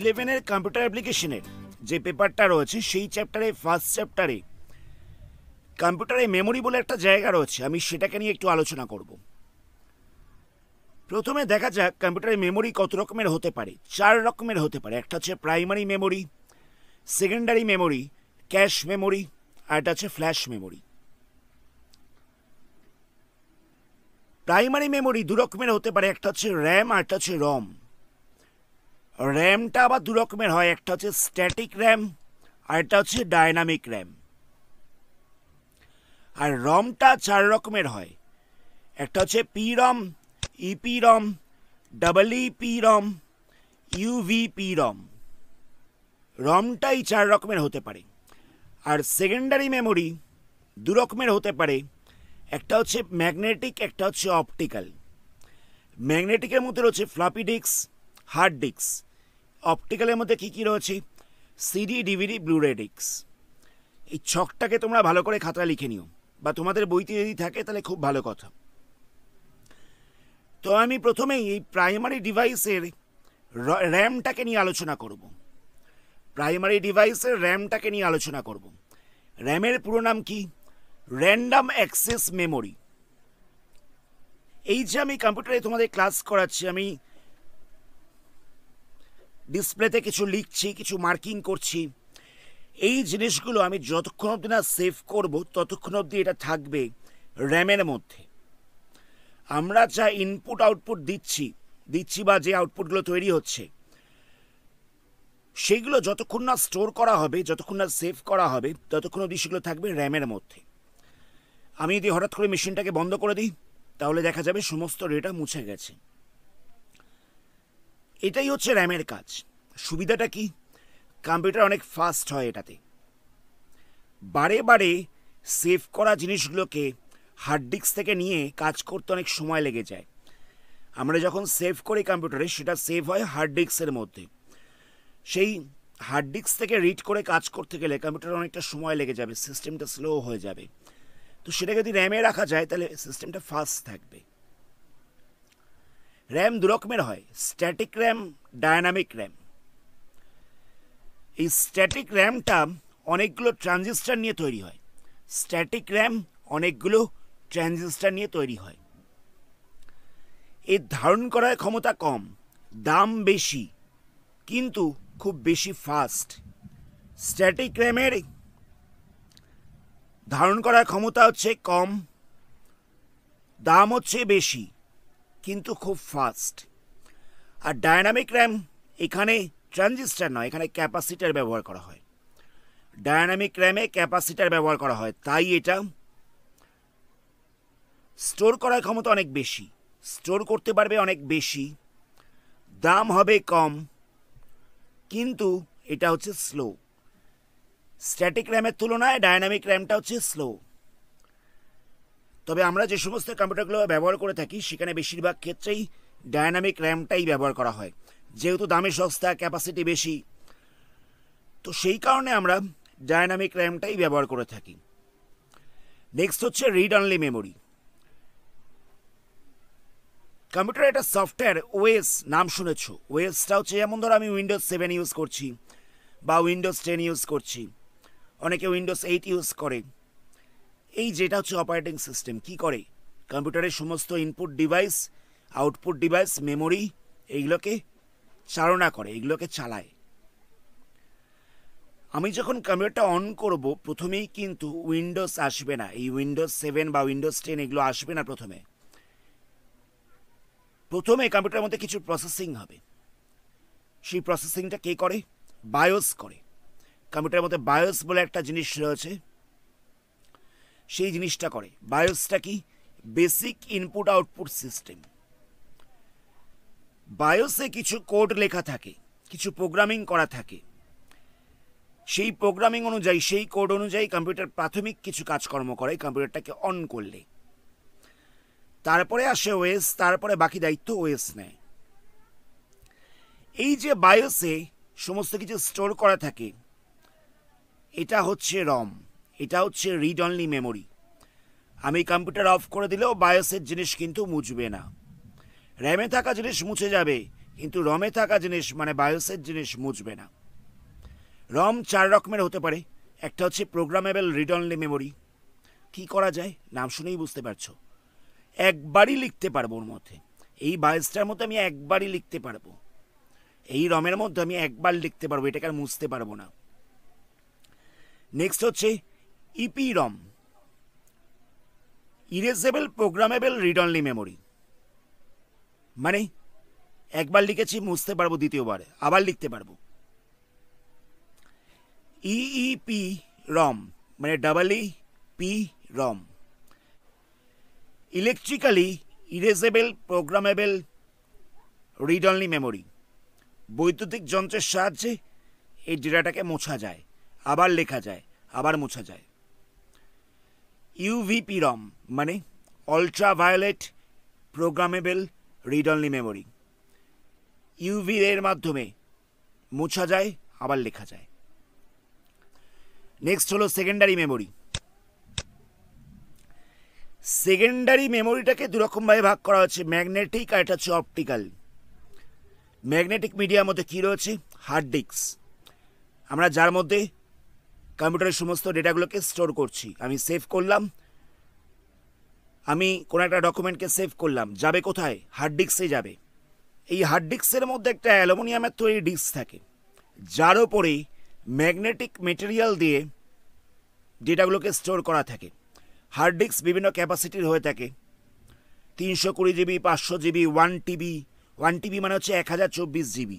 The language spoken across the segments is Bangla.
ইলেভেনের কম্পিউটার অ্যাপ্লিকেশনের যে পেপারটা রয়েছে সেই চ্যাপ্টারে ফার্স্ট চ্যাপ্টারে কম্পিউটারে মেমোরি বলে একটা জায়গা রয়েছে আমি সেটাকে নিয়ে একটু আলোচনা করব প্রথমে দেখা যাক কম্পিউটারের মেমোরি কত রকমের হতে পারে চার রকমের হতে পারে একটা হচ্ছে primary memory secondary memory cache memory আর একটা হচ্ছে ফ্ল্যাশ মেমোরি প্রাইমারি মেমোরি দু রকমের হতে পারে একটা হচ্ছে র্যাম আর একটা হচ্ছে রম র্যামটা আবার দু রকমের হয় একটা হচ্ছে স্ট্যাটিক র্যাম আর একটা হচ্ছে ডায়নামিক র্যাম আর রমটা চার রকমের হয় একটা হচ্ছে P ROM EP ROM double EP ROM UVP ROM রমটাই চার রকমের হতে পারে আর সেকেন্ডারি মেমোরি দু রকমের হতে পারে একটা হচ্ছে ম্যাগনেটিক একটা হচ্ছে অপটিক্যাল ম্যাগনেটিকের মধ্যে রয়েছে ফ্লাপি ডিস্ক হার্ড ডিস্ক অপটিক্যালের মধ্যে কি কি রয়েছে সিডি ডিভিডি ব্লুরে ডিক্স এই ছকটাকে তোমরা ভালো করে খাতায় লিখে নিও বা তোমাদের বইতে যদি থাকে তাহলে খুব ভালো কথা তো আমি প্রথমেই এই প্রাইমারি ডিভাইসের র্যামটাকে নিয়ে আলোচনা করব প্রাইমারি ডিভাইসের র্যামটাকে নিয়ে আলোচনা করব র্যামের পুরো নাম কি র্যান্ডাম অ্যাক্সেস মেমোরি এই যে আমি কম্পিউটারে তোমাদের ক্লাস করাচ্ছি আমি ডিসপ্লেতে কিছু লিখছি কিছু মার্কিং করছি এই জিনিসগুলো আমি যতক্ষণ অবধি না সেভ করব ততক্ষণ অবধি এটা থাকবে র্যামের মধ্যে আমরা যা ইনপুট আউটপুট দিচ্ছি দিচ্ছি বা যে আউটপুটগুলো তৈরি হচ্ছে সেইগুলো যতক্ষণ না স্টোর করা হবে যতক্ষণ না সেভ করা হবে ততক্ষণ অবধি সেগুলো থাকবে র্যামের মধ্যে আমি যদি হঠাৎ করে মেশিনটাকে বন্ধ করে দিই তাহলে দেখা যাবে সমস্ত ডেটা মুছে গেছে এটাই হচ্ছে র্যামের কাজ সুবিধাটা কি কম্পিউটার অনেক ফাস্ট হয় এটাতে বারে বারে সেভ করা জিনিসগুলোকে হার্ড ডিস্ক থেকে নিয়ে কাজ করতে অনেক সময় লেগে যায় আমরা যখন সেভ করি কম্পিউটারে সেটা সেভ হয় হার্ড ডিস্কের মধ্যে সেই হার্ড ডিস্ক থেকে রিড করে কাজ করতে গেলে কম্পিউটার অনেকটা সময় লেগে যাবে সিস্টেমটা স্লো হয়ে যাবে তো সেটা যদি র্যামে রাখা যায় তাহলে সিস্টেমটা ফাস্ট থাকবে র্যাম দু রকমের হয় স্ট্যাটিক র্যাম ডায়নামিক র্যাম এই স্ট্যাটিক র্যামটা অনেকগুলো ট্রানজিস্টার নিয়ে তৈরি হয় স্ট্যাটিক র্যাম অনেকগুলো ট্রানজিস্টার নিয়ে তৈরি হয় এর ধারণ করার ক্ষমতা কম দাম বেশি কিন্তু খুব বেশি ফাস্ট স্ট্যাটিক র্যামের ধারণ করার ক্ষমতা হচ্ছে কম দাম হচ্ছে বেশি কিন্তু খুব ফাস্ট আর ডায়নামিক র্যাম এখানে ট্রানজিস্টার নয় এখানে ক্যাপাসিটার ব্যবহার করা হয় ডায়নামিক র্যামে ক্যাপাসিটার ব্যবহার করা হয় তাই এটা স্টোর করার ক্ষমতা অনেক বেশি স্টোর করতে পারবে অনেক বেশি দাম হবে কম কিন্তু এটা হচ্ছে স্লো স্ট্যাটিক র্যামের তুলনায় ডায়নামিক র্যামটা হচ্ছে স্লো তবে আমরা যে সমস্ত কম্পিউটারগুলো ব্যবহার করে থাকি সেখানে বেশিরভাগ ক্ষেত্রেই ডায়নামিক র্যামটাই ব্যবহার করা হয় যেহেতু দামে সস্তা ক্যাপাসিটি বেশি তো সেই কারণে আমরা ডায়নামিক র্যামটাই ব্যবহার করে থাকি নেক্সট হচ্ছে রিড অনলি মেমোরি কম্পিউটার একটা সফটওয়্যার ওয়েস নাম শুনেছ ওয়েসটা হচ্ছে যেমন ধরো আমি উইন্ডোজ সেভেন ইউজ করছি বা উইন্ডোজ টেন ইউজ করছি অনেকে উইন্ডোজ এইট ইউজ করে এই যেটা হচ্ছে অপারেটিং সিস্টেম কি করে কম্পিউটারের সমস্ত input device output device memory এইগুলোকে চালনা করে এগুলোকে চালায় আমি যখন কম্পিউটারটা অন করব প্রথমেই কিন্তু উইন্ডোজ আসবে না এই উইন্ডোজ সেভেন বা উইন্ডোজ টেন এগুলো আসবে না প্রথমে প্রথমে কম্পিউটারের মধ্যে কিছু প্রসেসিং হবে সেই প্রসেসিংটা কে করে বায়োস করে কম্পিউটারের মধ্যে বায়োস বলে একটা জিনিস রয়েছে সেই জিনিসটা করে বায়োসটা কি বেসিক ইনপুট আউটপুট সিস্টেম বায়োসে কিছু কোড লেখা থাকে কিছু প্রোগ্রামিং করা থাকে সেই প্রোগ্রামিং অনুযায়ী সেই কোড অনুযায়ী কম্পিউটার প্রাথমিক কিছু কাজকর্ম করে কম্পিউটারটাকে অন করলে তারপরে আসে ওয়েস তারপরে বাকি দায়িত্ব ওয়েস নেয় এই যে বায়োসে সমস্ত কিছু স্টোর করা থাকে এটা হচ্ছে রম এটা হচ্ছে রিড অনলি মেমোরি আমি কম্পিউটার অফ করে দিলেও বায়োসের জিনিস কিন্তু মুছবে না র্যামে থাকা জিনিস মুছে যাবে কিন্তু রমে থাকা জিনিস মানে বায়োসের জিনিস মুছবে না রম চার রকমের হতে পারে একটা হচ্ছে প্রোগ্রামেবল রিড অনলি মেমোরি কি করা যায় নাম শুনেই বুঝতে পারছো একবারই লিখতে পারবো ওর মধ্যে এই বায়োসটার মধ্যে আমি একবারই লিখতে পারবো এই রমের মধ্যে আমি একবার লিখতে পারবো এটাকে আর মুছতে পারবো না নেক্সট হচ্ছে EPROM erasable programmable read only memory মানে একবার লিখেছি মুছতে পারবো দ্বিতীয়বার আবার লিখতে পারবো ইপি রম মানে double E P ROM electrically erasable programmable read only memory বৈদ্যুতিক যন্ত্রের সাহায্যে এই ডেটাটাকে মোছা যায় আবার লেখা যায় আবার মোছা যায় ইউভিপি রম মানে ultraviolet programmable read only memory UV এর মাধ্যমে মোছা যায় আবার লেখা যায় নেক্সট হলো সেকেন্ডারি মেমোরি সেকেন্ডারি মেমোরিটাকে দুরকমভাবে ভাগ করা হচ্ছে ম্যাগনেটিক আর এটা হচ্ছে অপটিক্যাল ম্যাগনেটিক মিডিয়ার মধ্যে কী রয়েছে হার্ড ডিস্ক আমরা যার মধ্যে কম্পিউটারের সমস্ত ডেটাগুলোকে স্টোর করছি আমি সেভ করলাম আমি কোনো একটা ডকুমেন্টকে সেভ করলাম যাবে কোথায় হার্ড ডিস্কে যাবে এই হার্ড ডিস্কের মধ্যে একটা অ্যালুমিনিয়ামের তৈরি ডিস্ক থাকে যার ওপরে ম্যাগনেটিক মেটেরিয়াল দিয়ে ডেটাগুলোকে স্টোর করা থাকে হার্ড ডিস্ক বিভিন্ন ক্যাপাসিটির হয়ে থাকে তিনশো কুড়ি জিবি পাঁচশো GB one TB one TB মানে হচ্ছে এক হাজার চব্বিশ জিবি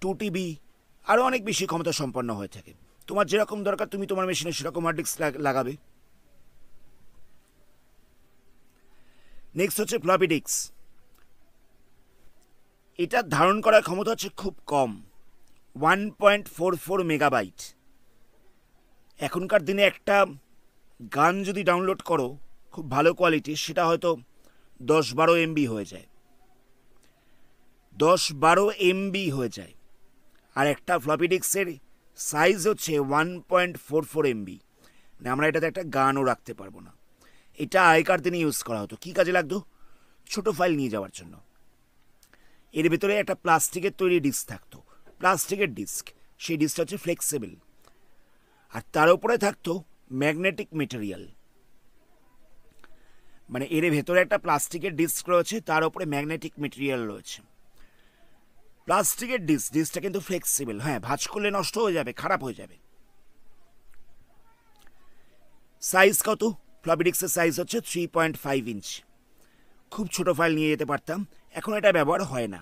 টু টিবি আরও অনেক বেশি ক্ষমতা সম্পন্ন হয়ে থাকে তোমার যেরকম দরকার তুমি তোমার মেশিনে সেরকম হার্ড ডিস্ক লাগাবে নেক্সট হচ্ছে ফ্লপি ডিস্ক এটা ধারণ করার ক্ষমতা হচ্ছে খুব কম one point four four megabyte এখনকার দিনে একটা গান যদি ডাউনলোড করো খুব ভালো কোয়ালিটি সেটা হয়তো দশ বারো এমবি হয়ে যায় দশ বারো এমবি হয়ে যায় আর একটা ফ্লপি ডিস্কের সাইজ হচ্ছে one point four four MB মানে আমরা এটাতে একটা গানও রাখতে পারবো না এটা আগেকার দিনে ইউজ করা হতো কী কাজে লাগতো ছোটো ফাইল নিয়ে যাওয়ার জন্য এর ভেতরে একটা প্লাস্টিকের তৈরি ডিস্ক থাকতো প্লাস্টিকের ডিস্ক সেই ডিস্কটা হচ্ছে ফ্লেক্সিবল আর তার উপরে থাকতো ম্যাগনেটিক মেটেরিয়াল মানে এর ভেতরে একটা প্লাস্টিকের ডিস্ক রয়েছে তার উপরে ম্যাগনেটিক মেটেরিয়াল রয়েছে প্লাস্টিকের ডিস ডিসটা কিন্তু ফ্লেক্সিবল হ্যাঁ ভাঁজ করলে নষ্ট হয়ে যাবে খারাপ হয়ে যাবে সাইজ কত ফ্লপি ডিস্কের সাইজ হচ্ছে থ্রি পয়েন্ট ফাইভ ইঞ্চ খুব ছোট ফাইল নিয়ে যেতে পারতাম এখন এটা ব্যবহার হয় না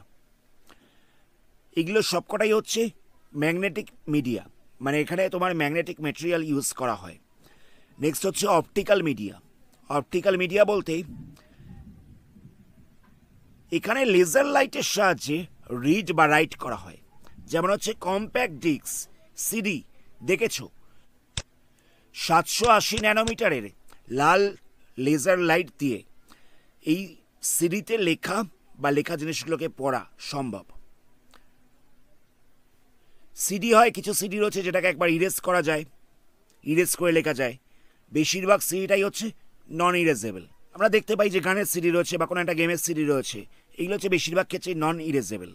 এগুলো সবকটাই হচ্ছে ম্যাগনেটিক মিডিয়া মানে এখানে তোমার ম্যাগনেটিক মেটেরিয়াল ইউজ করা হয় নেক্সট হচ্ছে অপটিক্যাল মিডিয়া অপটিক্যাল মিডিয়া বলতে এখানে লেজার লাইটের সাহায্যে রিড বা রাইট করা হয় যেমন হচ্ছে কম্প্যাক্ট ডিস্ক সিডি দেখেছ সাতশো আশি ন্যানোমিটারের লাল লেজার লাইট দিয়ে এই সিডিতে লেখা বা লেখা জিনিসগুলোকে পড়া সম্ভব সিডি হয় কিছু সিডি রয়েছে যেটাকে একবার ইরেজ করা যায় ইরেজ করে লেখা যায় বেশিরভাগ সিডিটাই হচ্ছে নন ইরেজেবল আমরা দেখতে পাই যে গানের সিডি রয়েছে বা কোনো একটা গেমের সিডি রয়েছে এইগুলো হচ্ছে বেশিরভাগ ক্ষেত্রে নন ইরেজেবল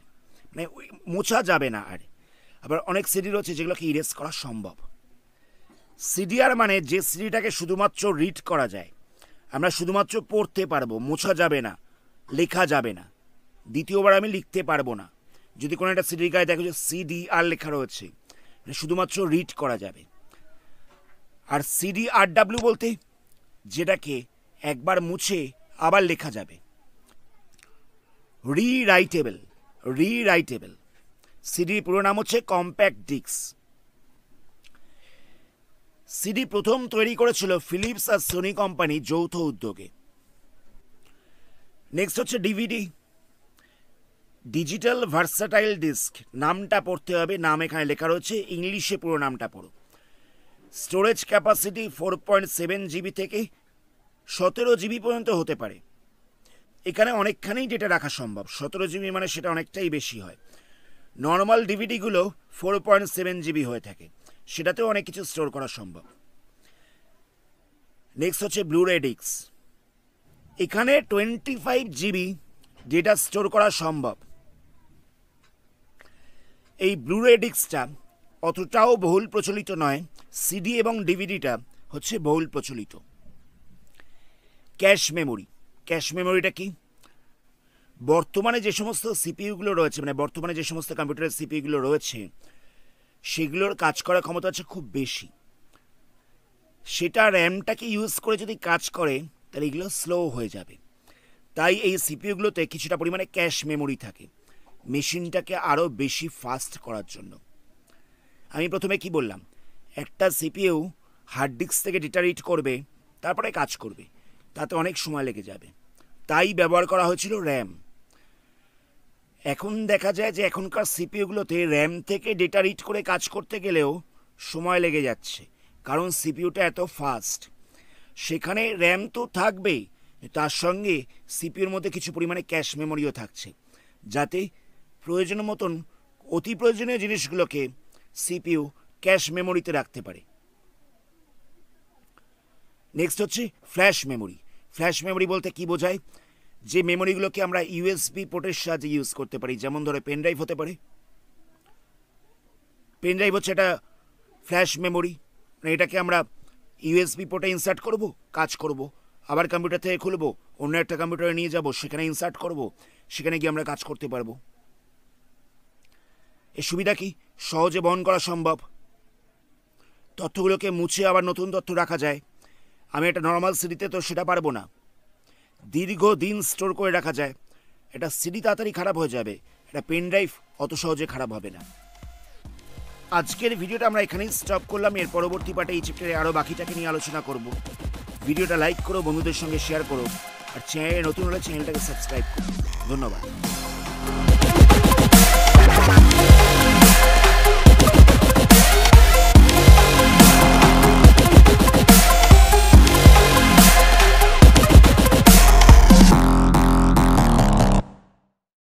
মানে মোছা যাবে না আর আবার অনেক সিডি রয়েছে যেগুলোকে ইরেজ করা সম্ভব সিডিআর মানে যে সিডিটাকে শুধুমাত্র রিড করা যায় আমরা শুধুমাত্র পড়তে পারবো মোছা যাবে না লেখা যাবে না দ্বিতীয়বার আমি লিখতে পারবো না যদি কোনো একটা সিডির গায়ে দেখো যে সিডিআর লেখা রয়েছে মানে শুধুমাত্র রিড করা যাবে আর সিডি আর ডাব্লিউ বলতে যেটাকে একবার মুছে আবার লেখা যাবে রিরাইটেবল রিরাইটেবল সিডির পুরো নাম হচ্ছে কম্প্যাক্ট ডিক্স সিডি প্রথম তৈরি করেছিল ফিলিপস আর সোনি কোম্পানি যৌথ উদ্যোগে নেক্সট হচ্ছে ডিভিডি ডিজিটাল ভার্সাটাইল ডিস্ক নামটা পড়তে হবে নাম এখানে লেখা রয়েছে ইংলিশে পুরো নামটা পড়ো storage capacity four point seven GB থেকে সতেরো জিবি পর্যন্ত হতে পারে এখানে অনেকখানেই ডেটা রাখা সম্ভব সতেরো জিবি মানে সেটা অনেকটাই বেশি হয় নর্মাল ডিভিডিগুলো ফোর পয়েন্ট সেভেন জিবি হয়ে থাকে সেটাতেও অনেক কিছু স্টোর করা সম্ভব নেক্সট হচ্ছে ব্লুরে ডিস্ক এখানে twenty five GB data store করা সম্ভব এই ব্লুরে ডিস্কটা অতটাও বহুল প্রচলিত নয় সিডি এবং ডিভিডিটা হচ্ছে বহুল প্রচলিত ক্যাশ মেমোরি ক্যাশ মেমোরিটা কি বর্তমানে যে সমস্ত সিপিইউগুলো রয়েছে মানে বর্তমানে যে সমস্ত কম্পিউটারের সিপিইউগুলো রয়েছে সেগুলোর কাজ করার ক্ষমতা হচ্ছে খুব বেশি সেটা র্যামটাকে ইউজ করে যদি কাজ করে তাহলে এগুলো স্লো হয়ে যাবে তাই এই সিপিইউগুলোতে কিছুটা পরিমাণে ক্যাশ মেমোরি থাকে মেশিনটাকে আরও বেশি ফাস্ট করার জন্য আমি প্রথমে কি বললাম একটা সিপিইউ হার্ড ডিস্ক থেকে ডেটা রিড করবে তারপরে কাজ করবে তাতে অনেক সময় লেগে যাবে তাই ব্যবহার করা হয়েছিল র্যাম এখন দেখা যায় যে এখনকার সিপিইউগুলোতে র্যাম থেকে ডেটা রিড করে কাজ করতে গেলেও সময় লেগে যাচ্ছে কারণ সিপিইউটা এত ফাস্ট সেখানে র্যাম তো থাকবেই তার সঙ্গে সিপিউর মধ্যে কিছু পরিমাণে ক্যাশ মেমোরিও থাকছে যাতে প্রয়োজন মতন অতি প্রয়োজনীয় জিনিসগুলোকে সিপিইউ ক্যাশ মেমোরিতে রাখতে পারে নেক্সট হচ্ছে ফ্ল্যাশ মেমোরি ফ্ল্যাশ মেমোরি বলতে কি বোঝায় যে মেমোরিগুলোকে আমরা ইউএসবি পোর্টের সাহায্যে ইউজ করতে পারি যেমন ধরো পেনড্রাইভ হতে পারে পেনড্রাইভ হচ্ছে এটা ফ্ল্যাশ মেমোরি মানে এটাকে আমরা ইউএসবি পোর্টে ইনসার্ট করব কাজ করব আবার কম্পিউটার থেকে খুলব অন্য একটা কম্পিউটারে নিয়ে যাব সেখানে ইনসার্ট করব সেখানে গিয়ে আমরা কাজ করতে পারবো এ সুবিধা কি সহজে বহন করা সম্ভব তথ্যগুলোকে মুছে আবার নতুন তথ্য রাখা যায় আমি একটা নর্মাল সিডিতে তো সেটা পারবো না দীর্ঘ দিন স্টোর করে রাখা যায় এটা সিডি তাড়াতাড়ি খারাপ হয়ে যাবে এটা পেন ড্রাইভ অত সহজে খারাপ হবে না আজকের ভিডিওটা আমরা এখানেই স্টপ করলাম এর পরবর্তী পাটে এই চ্যাপ্টারে আরও বাকিটাকে নিয়ে আলোচনা করব ভিডিওটা লাইক করো বন্ধুদের সঙ্গে শেয়ার করো আর চ্যানেলে নতুন হলে চ্যানেলটাকে সাবস্ক্রাইব করো ধন্যবাদ